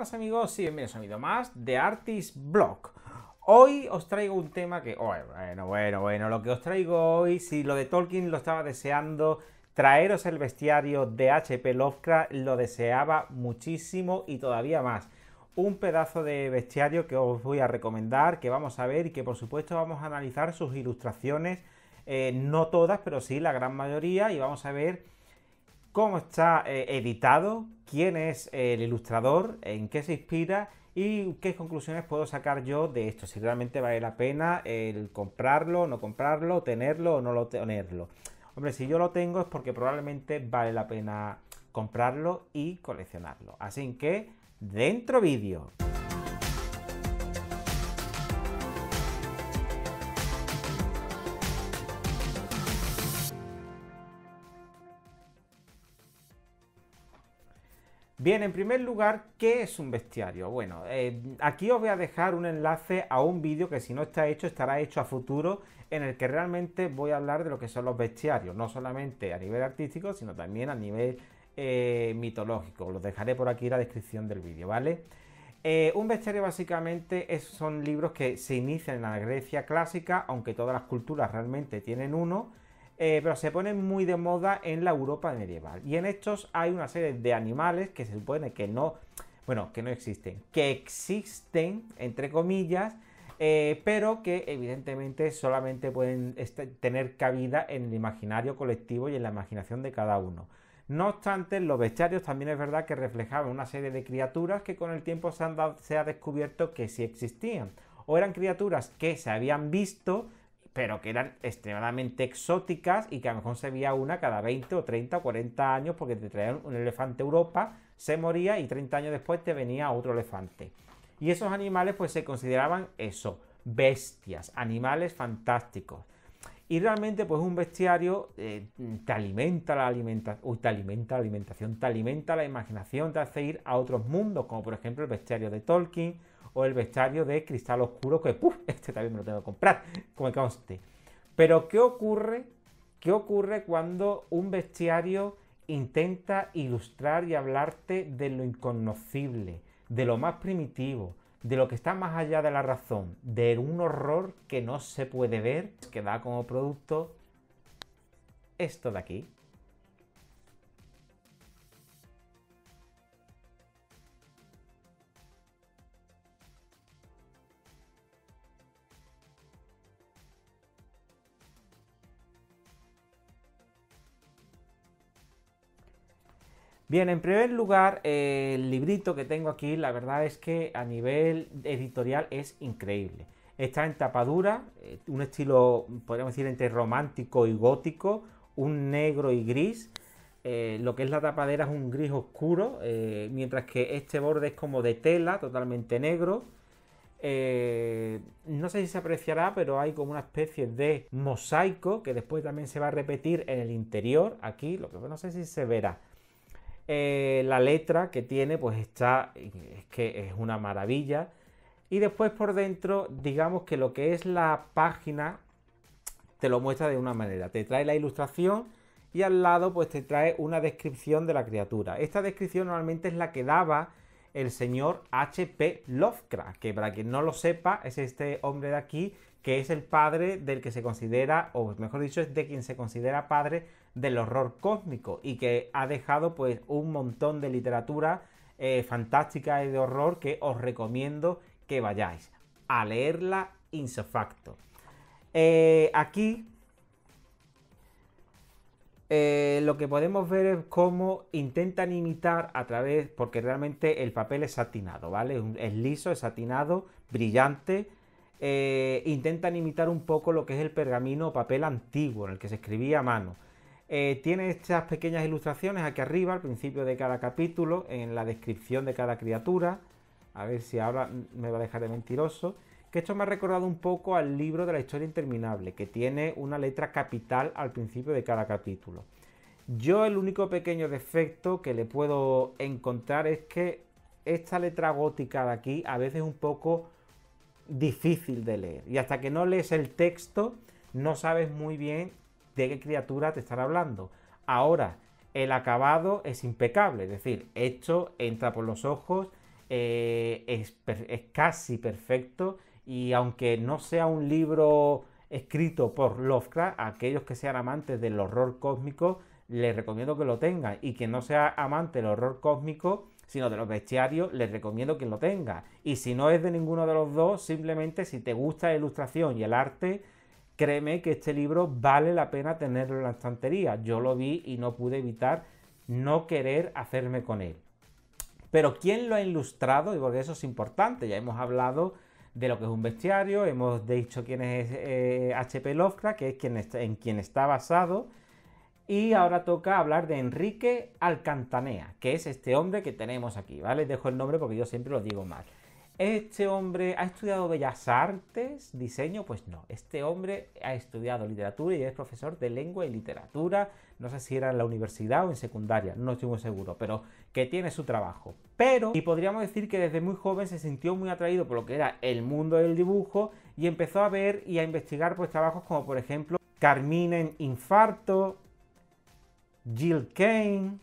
Hola amigos y bienvenidos a un video más de Artist Blog. Hoy os traigo un tema que... bueno, bueno, bueno, lo que os traigo hoy, si lo de Tolkien lo estaba deseando, traeros el bestiario de HP Lovecraft lo deseaba muchísimo y todavía más. Un pedazo de bestiario que os voy a recomendar, que vamos a ver y que por supuesto vamos a analizar sus ilustraciones, eh, no todas, pero sí la gran mayoría, y vamos a ver cómo está eh, editado, quién es el ilustrador, en qué se inspira y qué conclusiones puedo sacar yo de esto, si realmente vale la pena el comprarlo, no comprarlo, tenerlo o no tenerlo. Hombre, si yo lo tengo es porque probablemente vale la pena comprarlo y coleccionarlo. Así que, dentro vídeo. Bien, en primer lugar, ¿qué es un bestiario? Bueno, eh, aquí os voy a dejar un enlace a un vídeo que si no está hecho, estará hecho a futuro, en el que realmente voy a hablar de lo que son los bestiarios, no solamente a nivel artístico, sino también a nivel eh, mitológico. Los dejaré por aquí en la descripción del vídeo, ¿vale? Eh, un bestiario básicamente son libros que se inician en la Grecia clásica, aunque todas las culturas realmente tienen uno, eh, pero se ponen muy de moda en la Europa medieval. Y en estos hay una serie de animales que se supone que no, bueno, que no existen, que existen, entre comillas, eh, pero que evidentemente solamente pueden este, tener cabida en el imaginario colectivo y en la imaginación de cada uno. No obstante, los bestiarios también es verdad que reflejaban una serie de criaturas que con el tiempo se, se ha descubierto que sí existían. O eran criaturas que se habían visto, pero que eran extremadamente exóticas y que a lo mejor se veía una cada 20 o 30 o 40 años porque te traían un elefante a Europa, se moría y 30 años después te venía otro elefante. Y esos animales pues se consideraban eso, bestias, animales fantásticos. Y realmente pues un bestiario eh, te alimenta la alimentación, te alimenta la alimentación, te alimenta la imaginación, te hace ir a otros mundos, como por ejemplo el bestiario de Tolkien o el vestiario de cristal oscuro, que este también me lo tengo que comprar, como conste. Pero ¿qué ocurre? ¿Qué ocurre cuando un bestiario intenta ilustrar y hablarte de lo inconocible, de lo más primitivo, de lo que está más allá de la razón, de un horror que no se puede ver, que da como producto esto de aquí? Bien, en primer lugar, eh, el librito que tengo aquí, la verdad es que a nivel editorial es increíble. Está en tapadura, eh, un estilo, podríamos decir, entre romántico y gótico, un negro y gris. Eh, lo que es la tapadera es un gris oscuro, mientras que este borde es como de tela, totalmente negro. no sé si se apreciará, pero hay como una especie de mosaico que después también se va a repetir en el interior, aquí, lo que no sé si se verá. Eh, la letra que tiene, pues está, es que es una maravilla. Y después por dentro, digamos que lo que es la página te lo muestra de una manera. Te trae la ilustración y al lado pues te trae una descripción de la criatura. Esta descripción normalmente es la que daba el señor H.P. Lovecraft, que para quien no lo sepa es este hombre de aquí que es el padre del que se considera, o mejor dicho, es de quien se considera padre del horror cósmico y que ha dejado pues un montón de literatura eh, fantástica y de horror que os recomiendo que vayáis a leerla insofacto. Eh, aquí eh, lo que podemos ver es cómo intentan imitar a través, porque realmente el papel es satinado, ¿vale? Es liso, es satinado, brillante. intentan imitar un poco lo que es el pergamino o papel antiguo en el que se escribía a mano. Eh, tiene estas pequeñas ilustraciones aquí arriba, al principio de cada capítulo, en la descripción de cada criatura. A ver si ahora me va a dejar de mentiroso. Que esto me ha recordado un poco al libro de la historia interminable, que tiene una letra capital al principio de cada capítulo. Yo el único pequeño defecto que le puedo encontrar es que esta letra gótica de aquí a veces es un poco difícil de leer. Y hasta que no lees el texto, no sabes muy bien de qué criatura te están hablando. Ahora, el acabado es impecable, es decir, esto entra por los ojos, eh, es, casi perfecto y aunque no sea un libro escrito por Lovecraft, aquellos que sean amantes del horror cósmico, les recomiendo que lo tengan y quien no sea amante del horror cósmico, sino de los bestiarios, les recomiendo que lo tengan. Y si no es de ninguno de los dos, simplemente si te gusta la ilustración y el arte, Créeme que este libro vale la pena tenerlo en la estantería. Yo lo vi y no pude evitar no querer hacerme con él. Pero ¿quién lo ha ilustrado? Y porque eso es importante. Ya hemos hablado de lo que es un bestiario, hemos dicho quién es H.P. Eh, Lovecraft, que es quien en quien está basado. Y ahora toca hablar de Enrique Alcantanea, que es este hombre que tenemos aquí, ¿vale? Dejo el nombre porque yo siempre lo digo mal. ¿Este hombre ha estudiado bellas artes, diseño? Pues no, este hombre ha estudiado literatura y es profesor de lengua y literatura, no sé si era en la universidad o en secundaria, no estoy muy seguro, pero que tiene su trabajo. Pero, y podríamos decir que desde muy joven se sintió muy atraído por lo que era el mundo del dibujo y empezó a ver y a investigar pues trabajos como por ejemplo Carmine Infarto, Jill Kane,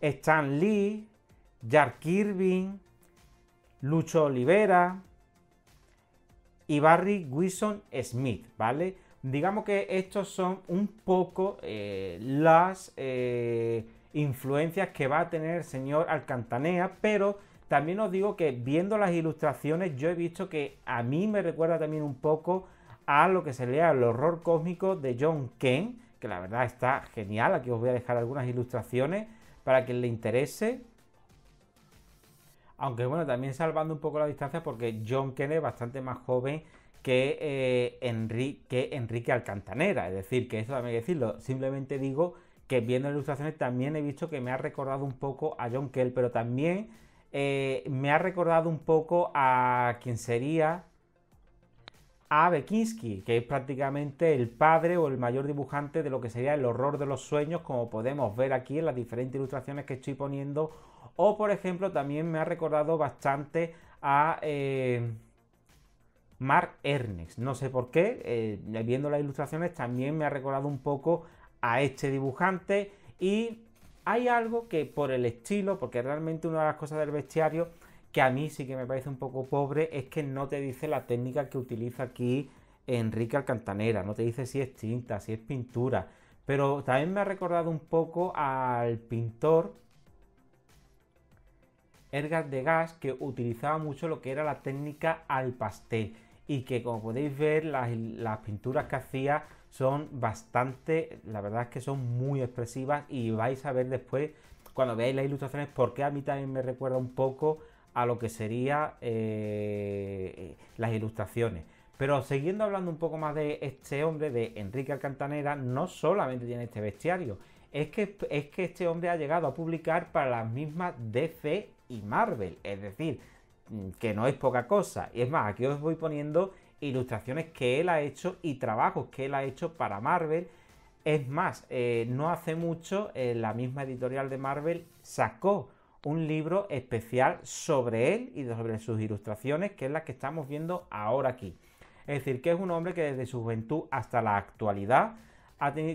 Stan Lee, Jack Kirby, Lucho Olivera y Barry Wilson Smith, ¿vale? Digamos que estos son un poco eh, las eh, influencias que va a tener el señor Alcantanea, pero también os digo que viendo las ilustraciones yo he visto que a mí me recuerda también un poco a lo que se lea el horror cósmico de John Ken. que la verdad está genial, aquí os voy a dejar algunas ilustraciones para que le interese, aunque bueno, también salvando un poco la distancia porque John Kell es bastante más joven eh, que, Enrique, Alcantanera. Es decir, que eso también hay que decirlo. Simplemente digo que viendo ilustraciones también he visto que me ha recordado un poco a John Kell, pero también eh, me ha recordado un poco a quien sería a Bekinsky, que es prácticamente el padre o el mayor dibujante de lo que sería el horror de los sueños, como podemos ver aquí en las diferentes ilustraciones que estoy poniendo. O, por ejemplo, también me ha recordado bastante a eh, Mark Ernest. No sé por qué, eh, viendo las ilustraciones también me ha recordado un poco a este dibujante. Y hay algo que por el estilo, porque realmente una de las cosas del bestiario que a mí sí que me parece un poco pobre, es que no te dice la técnica que utiliza aquí Enrique Alcantanera, no te dice si es tinta, si es pintura, pero también me ha recordado un poco al pintor ...Ergas de Gas... que utilizaba mucho lo que era la técnica al pastel y que como podéis ver las, las pinturas que hacía son bastante, la verdad es que son muy expresivas y vais a ver después cuando veáis las ilustraciones porque a mí también me recuerda un poco a lo que serían eh, las ilustraciones. Pero siguiendo hablando un poco más de este hombre, de Enrique Alcantanera, no solamente tiene este bestiario, es que, es que este hombre ha llegado a publicar para las mismas DC y Marvel, es decir, mm, que no es poca cosa. Y es más, aquí os voy poniendo ilustraciones que él ha hecho y trabajos que él ha hecho para Marvel. Es más, eh, no hace mucho eh, la misma editorial de Marvel sacó un libro especial sobre él y sobre sus ilustraciones, que es la que estamos viendo ahora aquí. Es decir, que es un hombre que desde su juventud hasta la actualidad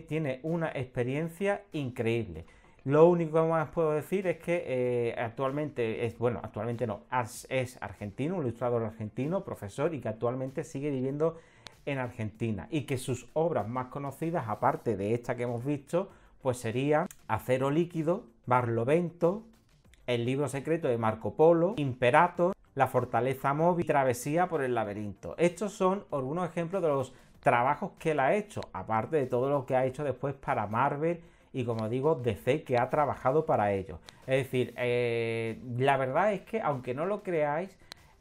tiene una experiencia increíble. Lo único que más puedo decir es que eh, actualmente es, bueno, actualmente no, es argentino, un ilustrador argentino, profesor y que actualmente sigue viviendo en Argentina y que sus obras más conocidas, aparte de esta que hemos visto, pues serían Acero Líquido, Barlovento, el libro secreto de Marco Polo, Imperator, La fortaleza móvil, Travesía por el laberinto. Estos son algunos ejemplos de los trabajos que él ha hecho, aparte de todo lo que ha hecho después para Marvel y como digo, DC que ha trabajado para ellos. Es decir, eh, la verdad es que, aunque no lo creáis,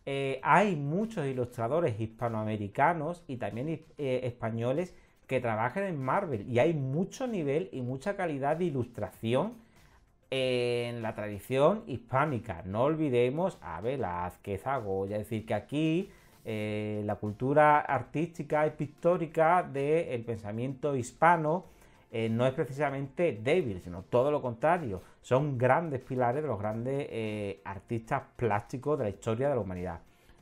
eh, hay muchos ilustradores hispanoamericanos y también eh, españoles que trabajan en Marvel y hay mucho nivel y mucha calidad de ilustración en la tradición hispánica. No olvidemos a Velázquez, a Goya, es decir, que aquí eh, la cultura artística y pictórica del pensamiento hispano eh, no es precisamente débil, sino todo lo contrario. Son grandes pilares de los grandes eh, artistas plásticos de la historia de la humanidad.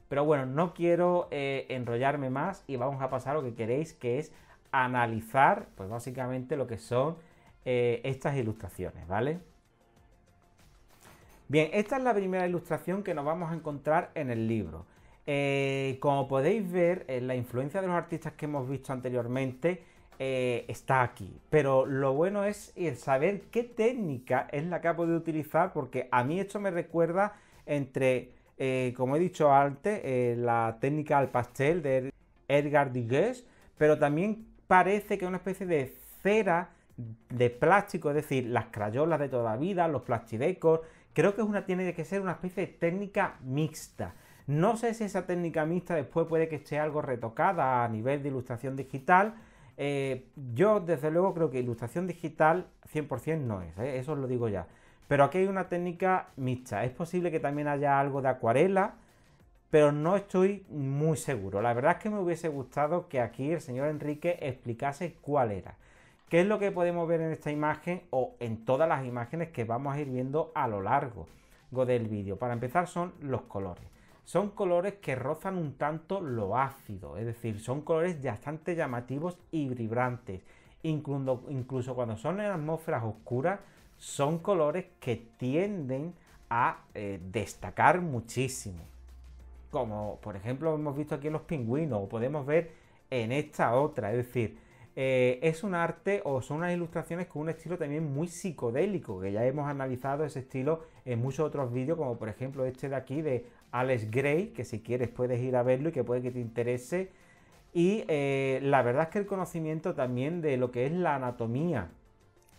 Pero bueno, no quiero enrollarme más y vamos a pasar a lo que queréis, que es analizar, pues básicamente lo que son estas ilustraciones, ¿vale? Bien, esta es la primera ilustración que nos vamos a encontrar en el libro. Eh, como podéis ver, eh, la influencia de los artistas que hemos visto anteriormente eh, está aquí. Pero lo bueno es saber qué técnica es la que ha podido utilizar, porque a mí esto me recuerda entre, como he dicho antes, la técnica al pastel de er-, Edgar Degas, pero también parece que una especie de cera de plástico, es decir, las crayolas de toda vida, los plastidecos, Creo que una, tiene que ser una especie de técnica mixta. No sé si esa técnica mixta después puede que esté algo retocada a nivel de ilustración digital. Eh, yo desde luego creo que ilustración digital 100% no es, ¿eh? eso os lo digo ya. Pero aquí hay una técnica mixta. Es posible que también haya algo de acuarela, pero no estoy muy seguro. La verdad es que me hubiese gustado que aquí el señor Enrique explicase cuál era. ¿Qué es lo que podemos ver en esta imagen o en todas las imágenes que vamos a ir viendo a lo largo del vídeo? Para empezar son los colores. Son colores que rozan un tanto lo ácido, es decir, son colores bastante llamativos y vibrantes. Incluso, incluso cuando son en atmósferas oscuras, son colores que tienden a eh, destacar muchísimo. Como por ejemplo hemos visto aquí en los pingüinos, o podemos ver en esta otra, es decir, eh, es un arte o son unas ilustraciones con un estilo también muy psicodélico, que ya hemos analizado ese estilo en muchos otros vídeos, como por ejemplo este de aquí de Alex Gray, que si quieres puedes ir a verlo y que puede que te interese. Y eh, la verdad es que el conocimiento también de lo que es la anatomía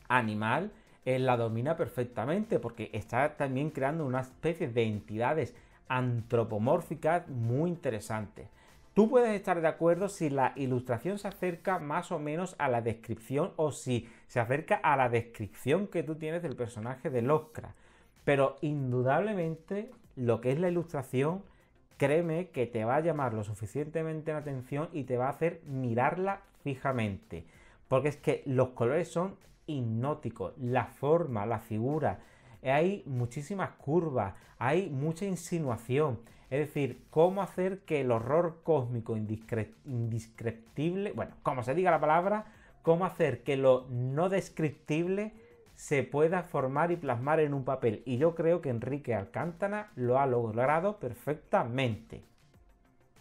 animal eh, la domina perfectamente, porque está también creando una especie de entidades antropomórficas muy interesantes. Tú puedes estar de acuerdo si la ilustración se acerca más o menos a la descripción o si se acerca a la descripción que tú tienes del personaje de Oscar. Pero indudablemente lo que es la ilustración, créeme que te va a llamar lo suficientemente la atención y te va a hacer mirarla fijamente. Porque es que los colores son hipnóticos, la forma, la figura, hay muchísimas curvas, hay mucha insinuación es decir, cómo hacer que el horror cósmico indescriptible, bueno, como se diga la palabra, cómo hacer que lo no descriptible se pueda formar y plasmar en un papel. Y yo creo que Enrique Alcántara lo ha logrado perfectamente.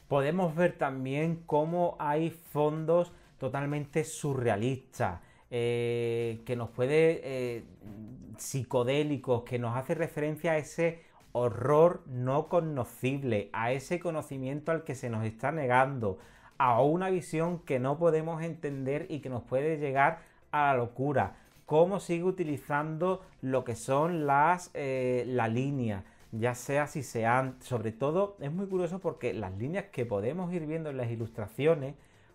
Podemos ver también cómo hay fondos totalmente surrealistas, eh, que nos puede, eh, psicodélicos, que nos hace referencia a ese horror no conocible a ese conocimiento al que se nos está negando, a una visión que no podemos entender y que nos puede llegar a la locura. Cómo sigue utilizando lo que son las eh, la línea, ya sea si sean, sobre todo es muy curioso porque las líneas que podemos ir viendo en las ilustraciones,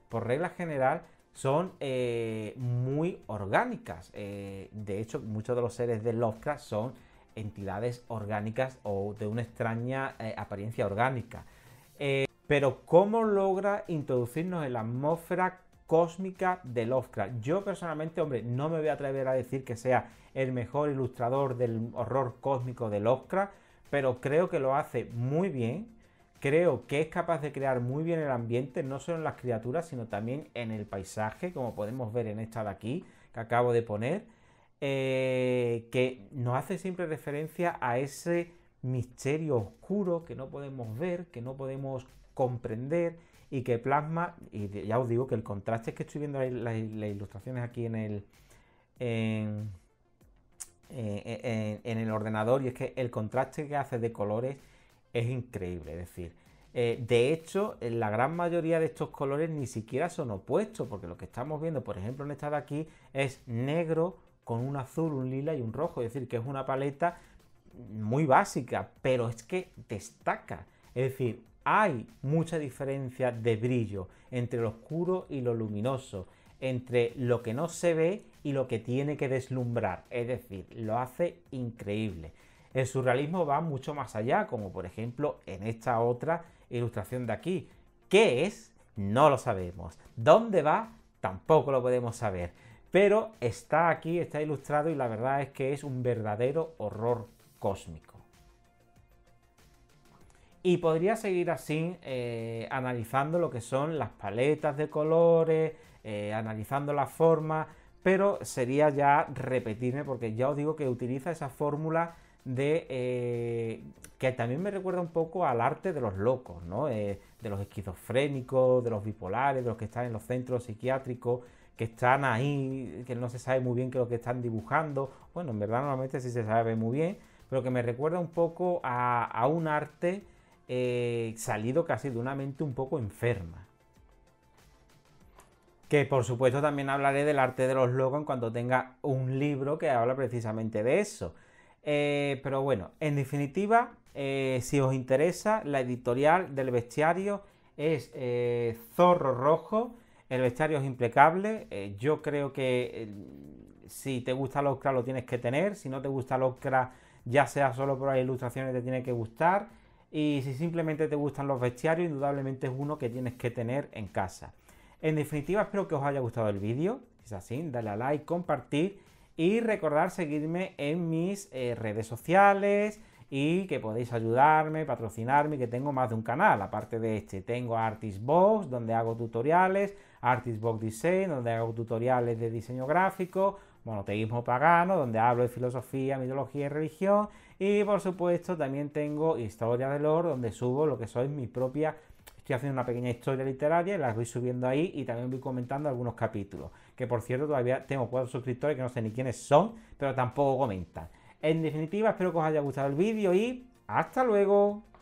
por regla general, son eh, muy orgánicas. Eh, de hecho, muchos de los seres de Lovecraft son entidades orgánicas o de una extraña eh, apariencia orgánica. Eh, pero ¿cómo logra introducirnos en la atmósfera cósmica del Lovecraft? Yo personalmente, hombre, no me voy a atrever a decir que sea el mejor ilustrador del horror cósmico del Lovecraft, pero creo que lo hace muy bien. Creo que es capaz de crear muy bien el ambiente, no solo en las criaturas, sino también en el paisaje, como podemos ver en esta de aquí, que acabo de poner. Eh, que nos hace siempre referencia a ese misterio oscuro que no podemos ver, que no podemos comprender y que plasma, y ya os digo que el contraste que estoy viendo las, ilustraciones aquí en el, eh, eh, en, el ordenador y es que el contraste que hace de colores es increíble, es decir, de hecho la gran mayoría de estos colores ni siquiera son opuestos porque lo que estamos viendo por ejemplo en esta de aquí es negro, con un azul, un lila y un rojo. Es decir, que es una paleta muy básica, pero es que destaca. Es decir, hay mucha diferencia de brillo entre lo oscuro y lo luminoso, entre lo que no se ve y lo que tiene que deslumbrar. Es decir, lo hace increíble. El surrealismo va mucho más allá, como por ejemplo en esta otra ilustración de aquí. ¿Qué es? No lo sabemos. ¿Dónde va? Tampoco lo podemos saber pero está aquí, está ilustrado y la verdad es que es un verdadero horror cósmico. Y podría seguir así eh, analizando lo que son las paletas de colores, eh, analizando las formas, pero sería ya repetirme porque ya os digo que utiliza esa fórmula de eh, que también me recuerda un poco al arte de los locos, ¿no? Eh, de los esquizofrénicos, de los bipolares, de los que están en los centros psiquiátricos, que están ahí, que no se sabe muy bien qué es lo que están dibujando. Bueno, en verdad normalmente sí se sabe muy bien, pero que me recuerda un poco a, un arte eh, salido casi de una mente un poco enferma. Que por supuesto también hablaré del arte de los locos cuando tenga un libro que habla precisamente de eso. Eh, pero bueno, en definitiva, eh, si os interesa, la editorial del bestiario es eh, Zorro Rojo. El bestiario es impecable. yo creo que si te gusta el lo tienes que tener. Si no te gusta el ya sea solo por las ilustraciones, te tiene que gustar. Y si simplemente te gustan los bestiarios, indudablemente es uno que tienes que tener en casa. En definitiva, espero que os haya gustado el vídeo. Si es así, dale a like, compartir y recordar seguirme en mis eh, redes sociales y que podéis ayudarme, patrocinarme, que tengo más de un canal. Aparte de este, tengo Box, donde hago tutoriales, Artist Box Design, donde hago tutoriales de diseño gráfico, monoteísmo pagano, donde hablo de filosofía, mitología y religión. Y por supuesto también tengo Historia del Oro, donde subo lo que soy mi propia... Estoy haciendo una pequeña historia literaria y las voy subiendo ahí y también voy comentando algunos capítulos que por cierto todavía tengo cuatro suscriptores que no sé ni quiénes son, pero tampoco comentan. En definitiva, espero que os haya gustado el vídeo y hasta luego.